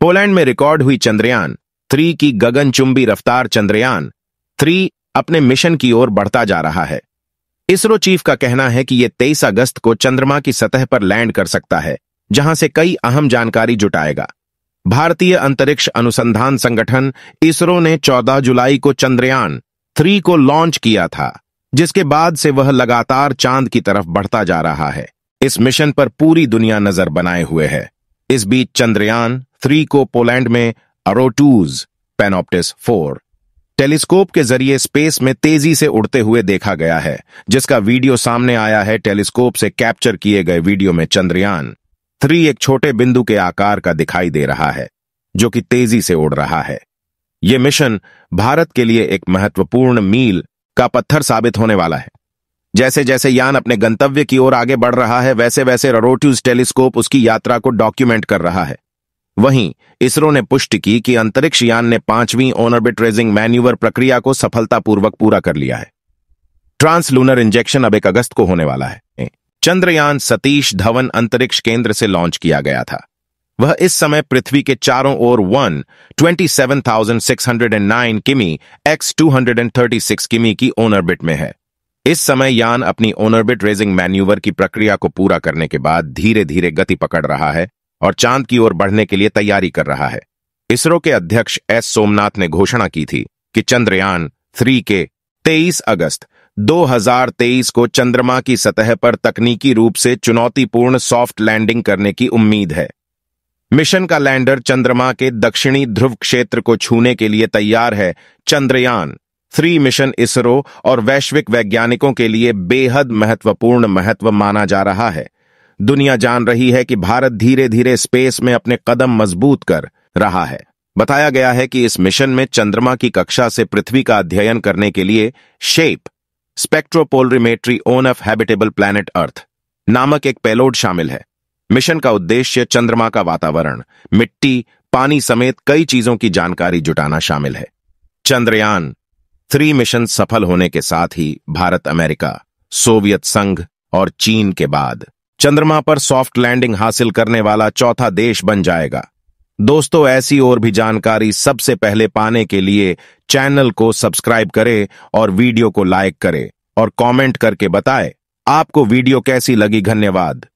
Poland में record हुई Chandrayaan three की गगनचुंबी रफ्तार चंद्रयान थ्री अपने मिशन की ओर बढ़ता जा रहा है इसरो चीफ का कहना है कि यह 23 अगस्त को चंद्रमा की सतह पर लैंड कर सकता है जहां से कई अहम जानकारी जुटाएगा भारतीय अंतरिक्ष अनुसंधान संगठन इसरो ने 14 जुलाई को चंद्रयान थ्री को लॉन्च किया था जिसके बाद से वह लगातार चांद की तरफ बढ़ता जा रहा है इस मिशन पर पूरी दुनिया नजर बनाए हुए है इस बीच चंद्रयान थ्री को पोलैंड में अरोटूज पेनोप्टिस फोर टेलीस्कोप के जरिए स्पेस में तेजी से उड़ते हुए देखा गया है जिसका वीडियो सामने आया है टेलीस्कोप से कैप्चर किए गए वीडियो में चंद्रयान थ्री एक छोटे बिंदु के आकार का दिखाई दे रहा है जो कि तेजी से उड़ रहा है ये मिशन भारत के लिए एक महत्वपूर्ण मील का पत्थर साबित होने वाला है जैसे जैसे यान अपने गंतव्य की ओर आगे बढ़ रहा है वैसे वैसे रोट्यूज टेलीस्कोप उसकी यात्रा को डॉक्यूमेंट कर रहा है वहीं इसरो ने पुष्टि की कि अंतरिक्ष यान ने पांचवीं ऑनर्बिट रेजिंग मैन्यूवर प्रक्रिया को सफलतापूर्वक पूरा कर लिया है ट्रांसलूनर इंजेक्शन अब एक अगस्त को होने वाला है चंद्रयान सतीश धवन अंतरिक्ष केंद्र से लॉन्च किया गया था वह इस समय पृथ्वी के चारों ओर one twenty seven thousand six hundred and nine किमी x two hundred and thirty six किमी की ओनरबिट में है इस समय यान अपनी ओनरबिट रेजिंग मैन्यूवर की प्रक्रिया को पूरा करने के बाद धीरे धीरे गति पकड़ रहा है और चांद की ओर बढ़ने के लिए तैयारी कर रहा है इसरो के अध्यक्ष एस सोमनाथ ने घोषणा की थी कि चंद्रयान थ्री के 23 अगस्त 2023 को चंद्रमा की सतह पर तकनीकी रूप से चुनौतीपूर्ण सॉफ्ट लैंडिंग करने की उम्मीद है मिशन का लैंडर चंद्रमा के दक्षिणी ध्रुव क्षेत्र को छूने के लिए तैयार है चंद्रयान थ्री मिशन इसरो और वैश्विक वैज्ञानिकों के लिए बेहद महत्वपूर्ण महत्व माना जा रहा है दुनिया जान रही है कि भारत धीरे धीरे स्पेस में अपने कदम मजबूत कर रहा है बताया गया है कि इस मिशन में चंद्रमा की कक्षा से पृथ्वी का अध्ययन करने के लिए shape spectropolarimetry on of habitable planet earth नामक एक पेलोड शामिल है मिशन का उद्देश्य चंद्रमा का वातावरण मिट्टी पानी समेत कई चीजों की जानकारी जुटाना शामिल है चंद्रयान थ्री मिशन सफल होने के साथ ही भारत अमेरिका सोवियत संघ और चीन के बाद चंद्रमा पर सॉफ्ट लैंडिंग हासिल करने वाला चौथा देश बन जाएगा दोस्तों ऐसी और भी जानकारी सबसे पहले पाने के लिए चैनल को सब्सक्राइब करें और वीडियो को लाइक करें और कमेंट करके बताएं आपको वीडियो कैसी लगी धन्यवाद